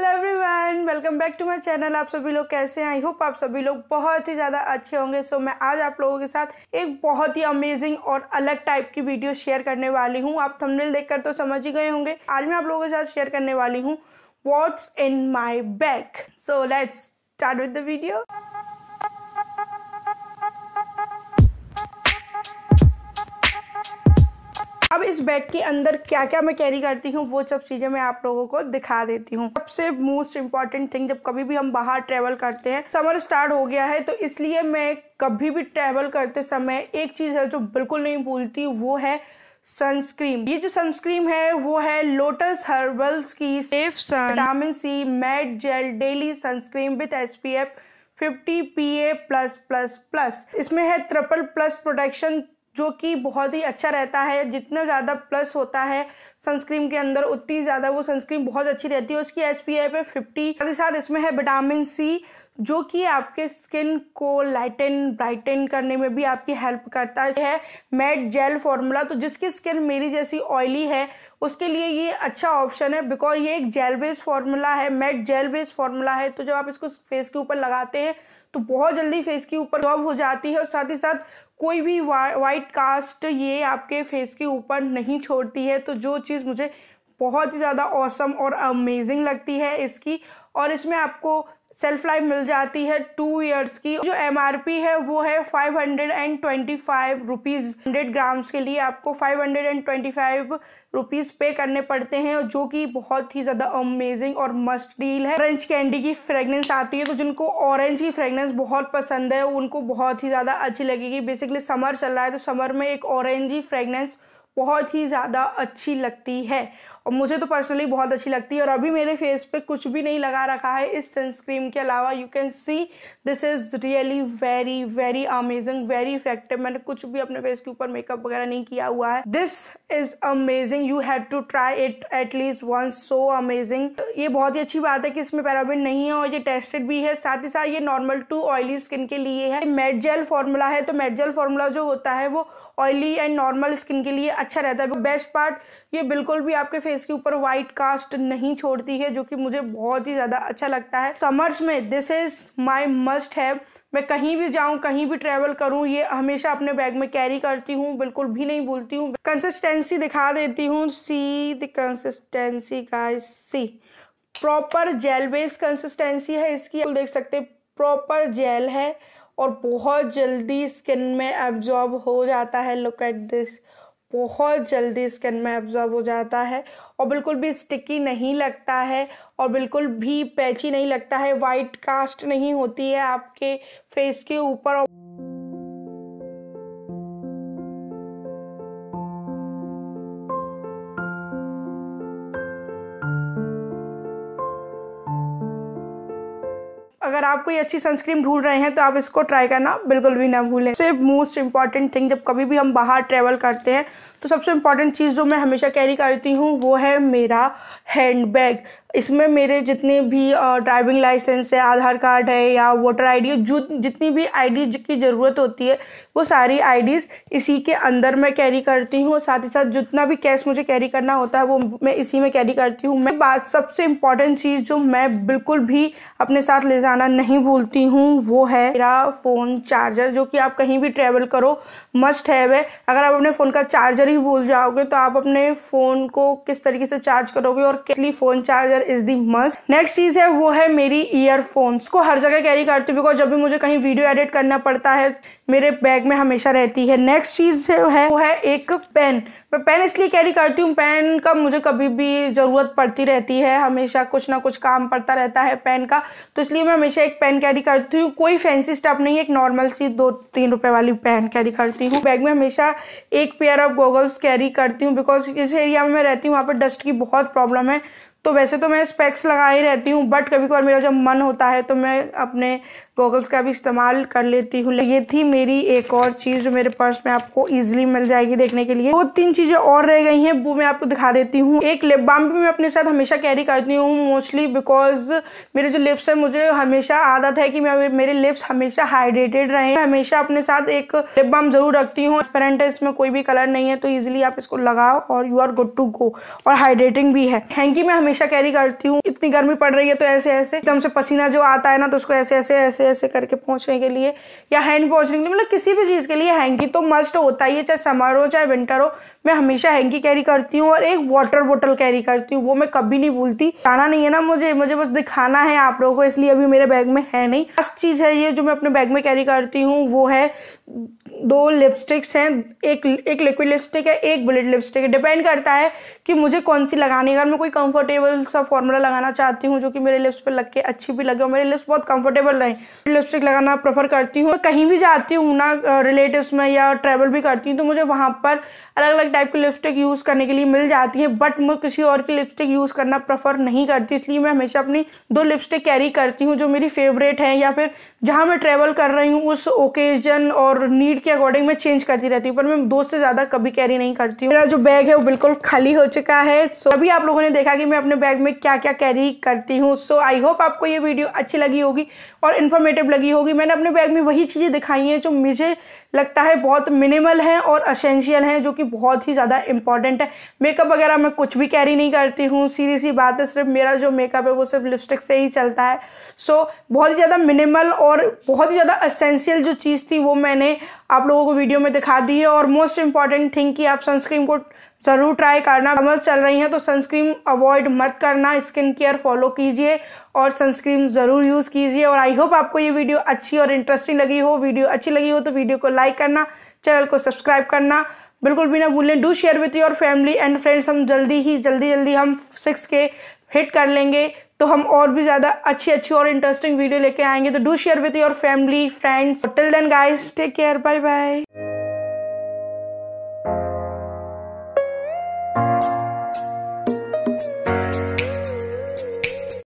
hello everyone welcome back to my channel आप सभी लोग कैसे हैं आई होप आप सभी लोग बहुत ही ज़्यादा अच्छे होंगे सो so, मैं आज आप लोगों के साथ एक बहुत ही अमेजिंग और अलग टाइप की वीडियो शेयर करने वाली हूँ आप थंबनेल देखकर तो समझ ही गए होंगे आज मैं आप लोगों के साथ शेयर करने वाली हूँ what's in my bag so let's start with the video अब इस बैग के अंदर क्या क्या मैं कैरी करती हूँ वो सब चीज़ें मैं आप लोगों को दिखा देती हूँ सबसे मोस्ट इम्पोर्टेंट थिंग जब कभी भी हम बाहर ट्रेवल करते हैं समर स्टार्ट हो गया है तो इसलिए मैं कभी भी ट्रेवल करते समय एक चीज़ है जो बिल्कुल नहीं भूलती वो है सनस्क्रीन ये जो सनस्क्रीन है वो है लोटस हर्बल्स की safe sun vitamin C matte gel daily sunscreen with S P F fifty P A plus plus plus इसमें है ट्रिपल प्लस प्रोटेक्शन जो कि बहुत ही अच्छा रहता है जितना ज़्यादा प्लस होता है सनस्क्रीन के अंदर उतनी ज़्यादा वो सनस्क्रीन बहुत अच्छी रहती है उसकी एस पी आई पे फिफ्टी साथ ही साथ इसमें है विटामिन सी जो कि आपके स्किन को लाइटन ब्राइटन करने में भी आपकी हेल्प करता है मैट जेल फार्मूला तो जिसकी स्किन मेरी जैसी ऑयली है उसके लिए ये अच्छा ऑप्शन है बिकॉज ये एक जेल बेस्ड फार्मूला है मैट जेल बेस्ड फार्मूला है तो जब आप इसको फेस के ऊपर लगाते हैं तो बहुत जल्दी फेस के ऊपर जॉब हो जाती है और साथ ही साथ कोई भी वाइट कास्ट ये आपके फेस के ऊपर नहीं छोड़ती है तो जो चीज़ मुझे बहुत ही ज़्यादा औसम और अमेजिंग लगती है इसकी और इसमें आपको सेल्फ लाइफ मिल जाती है टू ईयर्स की जो एम है वो है five hundred and twenty five rupees hundred grams के लिए आपको five hundred and twenty five rupees pay करने पड़ते हैं जो कि बहुत ही ज़्यादा अमेजिंग और मस्ट डील है ऑरेंज कैंडी की फ्रेगनेंस आती है तो जिनको ऑरेंज की फ्रेगनेंस बहुत पसंद है उनको बहुत ही ज़्यादा अच्छी लगेगी बेसिकली समर चल रहा है तो समर में एक ऑरेंज ही फ्रेगनेंस बहुत ही ज़्यादा अच्छी लगती है और मुझे तो पर्सनली बहुत अच्छी लगती है और अभी मेरे फेस पे कुछ भी नहीं लगा रखा है इस सनस्क्रीम के अलावा you can see this is really very very amazing very effective मैंने कुछ भी अपने फेस के ऊपर मेकअप वगैरह नहीं किया हुआ है this is amazing you have to try it at least once so amazing ये बहुत ही अच्छी बात है कि इसमें पैराबिन नहीं है और ये टेस्टेड भी है साथ ही साथ ये नॉर्मल टू ऑयली स्किन के लिए है मेट जेल फॉर्मूला है तो मेट जेल फॉर्मूला जो होता है वो ऑयली एंड नॉर्मल स्किन के लिए अच्छा अच्छा रहता है बेस्ट पार्ट ये बिल्कुल भी आपके फेस के ऊपर व्हाइट कास्ट नहीं छोड़ती है जो कि मुझे बहुत ही ज़्यादा अच्छा लगता है समर्स में this is my must have मैं कहीं भी जाऊं कहीं भी ट्रैवल करूं ये हमेशा अपने बैग में कैरी करती हूँ बिल्कुल भी नहीं भूलती हूँ कंसिस्टेंसी दिखा देती हूँ see the consistency guys see proper gel based consistency है इसकी आप देख सकते प्रॉपर जेल है और बहुत जल्दी स्किन में एब्जॉर्ब हो जाता है लुक एट दिस बहुत जल्दी स्किन में एब्जॉर्ब हो जाता है और बिल्कुल भी स्टिकी नहीं लगता है और बिल्कुल भी पैची नहीं लगता है वाइट कास्ट नहीं होती है आपके फेस के ऊपर और अगर आप कोई अच्छी सनस्क्रीन ढूंढ रहे हैं तो आप इसको ट्राई करना बिल्कुल भी ना भूलें सबसे मोस्ट इंपॉर्टेंट थिंग जब कभी भी हम बाहर ट्रैवल करते हैं तो सबसे इंपॉर्टेंट चीज़ जो मैं हमेशा कैरी करती हूँ वो है मेरा हैंड बैग इसमें मेरे जितने भी ड्राइविंग लाइसेंस है आधार कार्ड है या वोटर आईडी डी जो जितनी भी आईडी की ज़रूरत होती है वो सारी आईडीज़ इसी के अंदर मैं कैरी करती हूँ साथ ही साथ जितना भी कैश मुझे कैरी करना होता है वो मैं इसी में कैरी करती हूँ मैं बात सबसे इम्पॉर्टेंट चीज़ जो मैं बिल्कुल भी अपने साथ ले जाना नहीं भूलती हूँ वो है मेरा फ़ोन चार्जर जो कि आप कहीं भी ट्रैवल करो मस्ट है वे अगर आप अपने फ़ोन का चार्जर ही भूल जाओगे तो आप अपने फ़ोन को किस तरीके से चार्ज करोगे और कैसली phone charger here is the must next चीज है वो है मेरी ईयरफोन्स को हर जगह कैरी करती हूँ बिकॉज जब भी मुझे कहीं वीडियो एडिट करना पड़ता है मेरे बैग में हमेशा रहती है नेक्स्ट चीज है वो है एक पेन मैं पेन इसलिए कैरी करती हूँ पेन का मुझे कभी भी ज़रूरत पड़ती रहती है हमेशा कुछ ना कुछ काम पड़ता रहता है पेन का तो इसलिए मैं हमेशा एक पेन कैरी करती हूँ कोई फैंसी स्टफ नहीं एक नॉर्मल सी दो तीन रुपए वाली पेन कैरी करती हूँ बैग में हमेशा एक पेयर ऑफ गॉगल्स कैरी करती हूँ बिकॉज इस एरिया में मैं रहती हूँ वहाँ पर डस्ट की बहुत प्रॉब्लम है तो वैसे तो मैं स्पेक्स लगा ही रहती हूँ बट कभी कभार मेरा जब मन होता है तो मैं अपने गॉगल्स का भी इस्तेमाल कर लेती हूँ ये थी मेरी एक और चीज़ जो मेरे पर्स में आपको ईजिली मिल जाएगी देखने के लिए दो तीन चीज़ें और रह गई हैं वो मैं आपको दिखा देती हूँ एक लिप बाम भी मैं अपने साथ हमेशा कैरी करती हूँ मोस्टली बिकॉज मेरे जो लिप्स हैं मुझे हमेशा आदत है कि मैं मेरे लिप्स हमेशा हाइड्रेटेड रहें हमेशा अपने साथ एक लिप बाम जरूर रखती हूँ ट्रांसपेरेंट है इसमें कोई भी कलर नहीं है तो ईजिली आप इसको लगाओ और you are good to go और हाइड्रेटिंग भी है हैंकी मैं हमेशा कैरी करती हूँ इतनी गर्मी पड़ रही है तो ऐसे ऐसे एकदम से पसीना जो आता है ना तो उसको ऐसे ऐसे ऐसे ऐसे करके पहुँचने के लिए या हैंड पहुँचने के लिए मतलब किसी भी चीज़ के लिए हैंगी तो मस्ट होता ही है चाहे समर हो चाहे विंटर हो मैं हमेशा हैंगी कैरी करती हूँ और एक वाटर बॉटल कैरी करती हूँ वो मैं कभी नहीं भूलती जाना नहीं है ना मुझे मुझे बस दिखाना है आप लोगों को इसलिए अभी मेरे बैग में है नहीं लास्ट चीज़ है ये जो मैं अपने बैग में कैरी करती हूँ वो है दो लिपस्टिक्स हैं एक एक लिक्विड लिपस्टिक है एक बुलेट लिपस्टिक है डिपेंड करता है कि मुझे कौन सी लगानी है अगर मैं कोई कंफर्टेबल सा फॉर्मूला लगाना चाहती हूँ जो कि मेरे लिप्स पर लग के अच्छी भी लगे और मेरे लिप्स बहुत कंफर्टेबल रहें लिपस्टिक लगाना प्रेफर करती हूँ कहीं भी जाती हूँ ना रिलेटिव्स में या ट्रैवल भी करती हूँ तो मुझे वहाँ पर अलग अलग टाइप की लिपस्टिक यूज़ करने के लिए मिल जाती है बट मैं किसी और की लिपस्टिक यूज़ करना प्रेफर नहीं करती इसलिए मैं हमेशा अपनी दो लिपस्टिक कैरी करती हूँ जो मेरी फेवरेट हैं या फिर जहाँ मैं ट्रैवल कर रही हूँ उस ओकेजन और नीड के अकॉर्डिंग मैं चेंज करती रहती हूँ पर मैं दो से ज़्यादा कभी कैरी नहीं करती हूँ मेरा जो बैग है वो बिल्कुल खाली हो चुका है सो अभी आप लोगों ने देखा कि मैं अपने बैग में क्या क्या कैरी करती हूँ सो आई होप आपको ये वीडियो अच्छी लगी होगी और इन्फॉर्म इन्फॉर्मेटिव लगी होगी मैंने अपने बैग में वही चीज़ें दिखाई हैं जो मुझे लगता है बहुत मिनिमल हैं और असेंशियल हैं जो कि बहुत ही ज़्यादा इंपॉर्टेंट है मेकअप वगैरह मैं कुछ भी कैरी नहीं करती हूँ सीधी सी बात है सिर्फ मेरा जो मेकअप है वो सिर्फ लिपस्टिक से ही चलता है सो so, बहुत ही ज़्यादा मिनिमल और बहुत ही ज़्यादा असेंशियल जो चीज़ थी वो मैंने आप लोगों को वीडियो में दिखा दी है और मोस्ट इंपॉर्टेंट थिंग कि आप सनस्क्रीन को ज़रूर ट्राई करना समर्स चल रही हैं तो सनस्क्रीन अवॉइड मत करना स्किन केयर फॉलो कीजिए और सनस्क्रीन ज़रूर यूज़ कीजिए और आई होप आपको ये वीडियो अच्छी और इंटरेस्टिंग लगी हो वीडियो अच्छी लगी हो तो वीडियो को लाइक करना चैनल को सब्सक्राइब करना बिल्कुल भी ना भूलें do share with your family and friends हम जल्दी ही जल्दी जल्दी हम सिक्स के हिट कर लेंगे तो हम और भी ज़्यादा अच्छी अच्छी और इंटरेस्टिंग वीडियो लेके आएंगे तो do share with your family friends till then guys take care bye bye